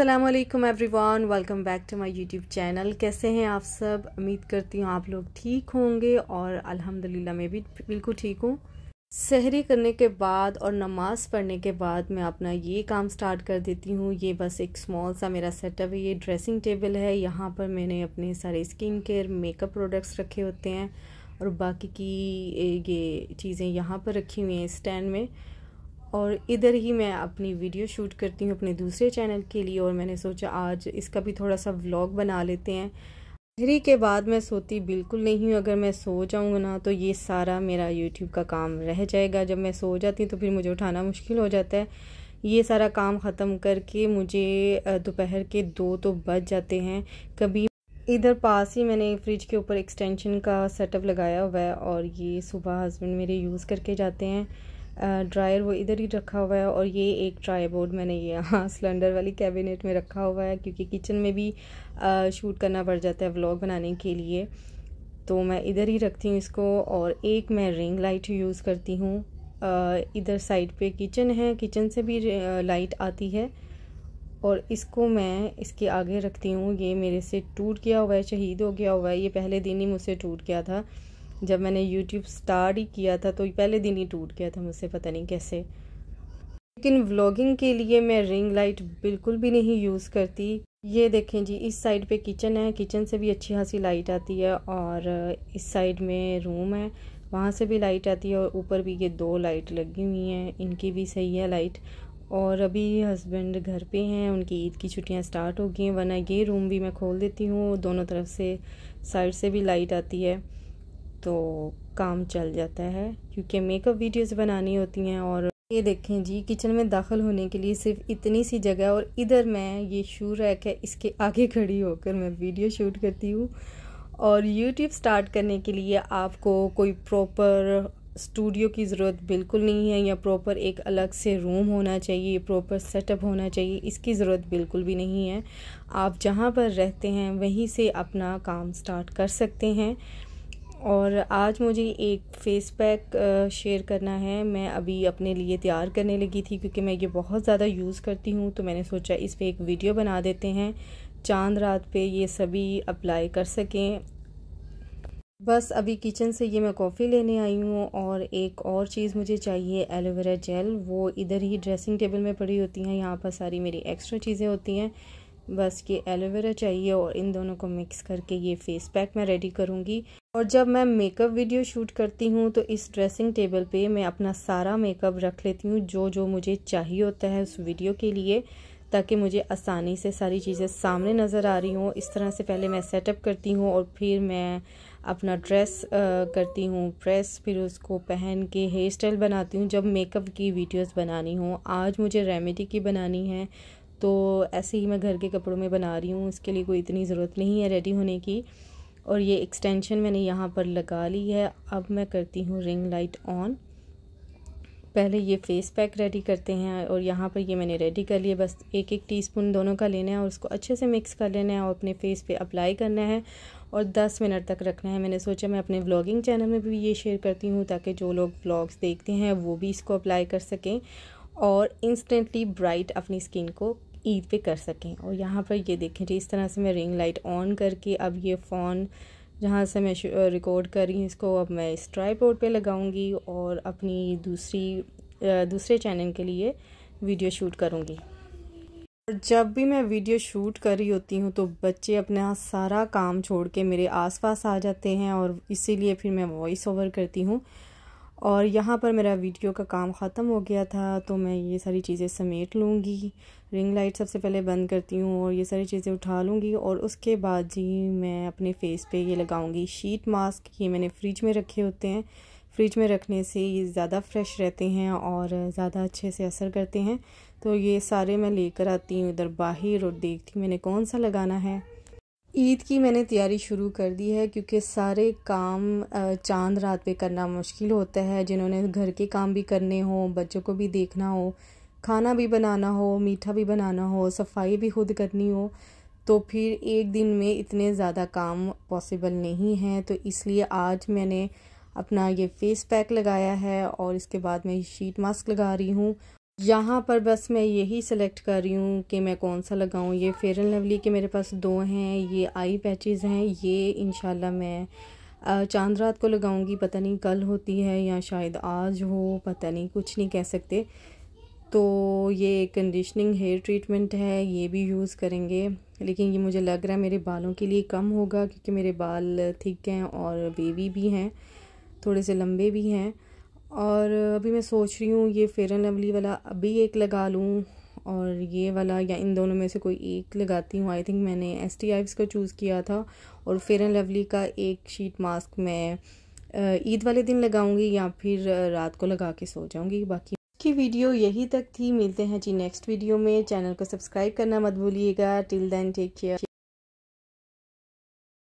अल्लाम everyone welcome back to my YouTube channel कैसे हैं आप सब उम्मीद करती हूँ आप लोग ठीक होंगे और अल्हम्दुलिल्लाह मैं भी बिल्कुल ठीक हूँ सहरी करने के बाद और नमाज़ पढ़ने के बाद मैं अपना ये काम स्टार्ट कर देती हूँ ये बस एक स्मॉल सा मेरा सेटअप है ये ड्रेसिंग टेबल है यहाँ पर मैंने अपने सारे स्किन केयर मेकअप प्रोडक्ट्स रखे होते हैं और बाकी की ये चीज़ें यहाँ पर रखी हुई हैं स्टैंड में और इधर ही मैं अपनी वीडियो शूट करती हूँ अपने दूसरे चैनल के लिए और मैंने सोचा आज इसका भी थोड़ा सा व्लॉग बना लेते हैं हरी के बाद मैं सोती बिल्कुल नहीं हूँ अगर मैं सो जाऊँगा ना तो ये सारा मेरा यूट्यूब का काम रह जाएगा जब मैं सो जाती हूँ तो फिर मुझे उठाना मुश्किल हो जाता है ये सारा काम ख़त्म करके मुझे दोपहर के दो तो बज जाते हैं कभी इधर पास ही मैंने फ्रिज के ऊपर एक्सटेंशन का सेटअप लगाया हुआ है और ये सुबह हस्बैंड मेरे यूज़ करके जाते हैं ड्रायर वो इधर ही रखा हुआ है और ये एक ट्राई बोर्ड मैंने यहाँ सिलेंडर वाली कैबिनेट में रखा हुआ है क्योंकि किचन में भी शूट करना पड़ जाता है व्लॉग बनाने के लिए तो मैं इधर ही रखती हूँ इसको और एक मैं रिंग लाइट यूज़ करती हूँ इधर साइड पे किचन है किचन से भी लाइट आती है और इसको मैं इसके आगे रखती हूँ ये मेरे से टूट गया हुआ है शहीद हो गया हुआ है ये पहले दिन ही मुझसे टूट गया था जब मैंने यूट्यूब स्टार्ट ही किया था तो पहले दिन ही टूट गया था मुझसे पता नहीं कैसे लेकिन व्लॉगिंग के लिए मैं रिंग लाइट बिल्कुल भी नहीं यूज़ करती ये देखें जी इस साइड पे किचन है किचन से भी अच्छी खासी लाइट आती है और इस साइड में रूम है वहाँ से भी लाइट आती है और ऊपर भी ये दो लाइट लगी हुई हैं इनकी भी सही है लाइट और अभी हस्बैंड घर पे हैं उनकी ईद की छुट्टियां स्टार्ट हो गई हैं वरना ये रूम भी मैं खोल देती हूँ दोनों तरफ से साइड से भी लाइट आती है तो काम चल जाता है क्योंकि मेकअप वीडियोस बनानी होती हैं और ये देखें जी किचन में दाखिल होने के लिए सिर्फ इतनी सी जगह और इधर मैं ये शू रैक है इसके आगे खड़ी होकर मैं वीडियो शूट करती हूँ और यूट्यूब स्टार्ट करने के लिए आपको कोई प्रॉपर स्टूडियो की ज़रूरत बिल्कुल नहीं है या प्रॉपर एक अलग से रूम होना चाहिए प्रॉपर सेटअप होना चाहिए इसकी ज़रूरत बिल्कुल भी नहीं है आप जहाँ पर रहते हैं वहीं से अपना काम स्टार्ट कर सकते हैं और आज मुझे एक फेस पैक शेयर करना है मैं अभी अपने लिए तैयार करने लगी थी क्योंकि मैं ये बहुत ज़्यादा यूज़ करती हूँ तो मैंने सोचा इस पर एक वीडियो बना देते हैं चांद रात पे ये सभी अप्लाई कर सकें बस अभी किचन से ये मैं कॉफ़ी लेने आई हूँ और एक और चीज़ मुझे चाहिए एलोवेरा जेल वो इधर ही ड्रेसिंग टेबल में पड़ी होती हैं यहाँ पर सारी मेरी एक्स्ट्रा चीज़ें होती हैं बस ये एलोवेरा चाहिए और इन दोनों को मिक्स करके ये फेस पैक मैं रेडी करूँगी और जब मैं मेकअप वीडियो शूट करती हूँ तो इस ड्रेसिंग टेबल पर मैं अपना सारा मेकअप रख लेती हूँ जो जो मुझे चाहिए होता है उस वीडियो के लिए ताकि मुझे आसानी से सारी चीज़ें सामने नज़र आ रही हों इस तरह से पहले मैं सेटअप करती हूँ और फिर मैं अपना ड्रेस करती हूँ प्रेस फिर उसको पहन के हेयर स्टाइल बनाती हूँ जब मेकअप की वीडियोस बनानी हो आज मुझे रेमेडी की बनानी है तो ऐसे ही मैं घर के कपड़ों में बना रही हूँ इसके लिए कोई इतनी ज़रूरत नहीं है रेडी होने की और ये एक्सटेंशन मैंने यहाँ पर लगा ली है अब मैं करती हूँ रिंग लाइट ऑन पहले ये फेस पैक रेडी करते हैं और यहाँ पर ये मैंने रेडी कर लिए बस एक एक टीस्पून दोनों का लेना है और उसको अच्छे से मिक्स कर लेना है और अपने फेस पे अप्लाई करना है और 10 मिनट तक रखना है मैंने सोचा मैं अपने व्लॉगिंग चैनल में भी ये शेयर करती हूँ ताकि जो लोग व्लॉग्स देखते हैं वो भी इसको अप्लाई कर सकें और इंस्टेंटली ब्राइट अपनी स्किन को ईद पर कर सकें और यहाँ पर ये देखें जी इस तरह से मैं रिंग लाइट ऑन करके अब ये फ़ोन जहाँ से मैं रिकॉर्ड कर रही हूँ इसको अब मैं इस ट्राईपोर्ड पर लगाऊँगी और अपनी दूसरी दूसरे चैनल के लिए वीडियो शूट करूँगी जब भी मैं वीडियो शूट कर रही होती हूँ तो बच्चे अपना सारा काम छोड़ के मेरे आसपास आ जाते हैं और इसीलिए फिर मैं वॉइस ओवर करती हूँ और यहाँ पर मेरा वीडियो का काम ख़त्म हो गया था तो मैं ये सारी चीज़ें समेट लूँगी रिंग लाइट सबसे पहले बंद करती हूँ और ये सारी चीज़ें उठा लूँगी और उसके बाद जी मैं अपने फेस पे ये लगाऊँगी शीट मास्क ये मैंने फ्रिज में रखे होते हैं फ्रिज में रखने से ये ज़्यादा फ्रेश रहते हैं और ज़्यादा अच्छे से असर करते हैं तो ये सारे मैं लेकर आती हूँ इधर बाहर और देखती हूँ मैंने कौन सा लगाना है ईद की मैंने तैयारी शुरू कर दी है क्योंकि सारे काम चांद रात पे करना मुश्किल होता है जिन्होंने घर के काम भी करने हो बच्चों को भी देखना हो खाना भी बनाना हो मीठा भी बनाना हो सफाई भी खुद करनी हो तो फिर एक दिन में इतने ज़्यादा काम पॉसिबल नहीं हैं तो इसलिए आज मैंने अपना ये फेस पैक लगाया है और इसके बाद मैं शीट मास्क लगा रही हूँ यहाँ पर बस मैं यही सेलेक्ट कर रही हूँ कि मैं कौन सा लगाऊँ ये फेयर एंड लवली के मेरे पास दो हैं ये आई पैचेज़ हैं ये इन मैं चांद रात को लगाऊंगी पता नहीं कल होती है या शायद आज हो पता नहीं कुछ नहीं कह सकते तो ये कंडीशनिंग हेयर ट्रीटमेंट है ये भी यूज़ करेंगे लेकिन ये मुझे लग रहा है मेरे बालों के लिए कम होगा क्योंकि मेरे बाल थिक हैं और बेबी भी हैं थोड़े से लंबे भी हैं और अभी मैं सोच रही हूँ ये फेयर एंड लवली वाला अभी एक लगा लूँ और ये वाला या इन दोनों में से कोई एक लगाती हूँ आई थिंक मैंने एस टी आइव्स का चूज़ किया था और फेयर एंड लवली का एक शीट मास्क मैं ईद वाले दिन लगाऊंगी या फिर रात को लगा के सो जाऊंगी बाकी की वीडियो यही तक थी मिलते हैं जी नेक्स्ट वीडियो में चैनल को सब्सक्राइब करना मत भूलिएगा टिल देन टेक केयर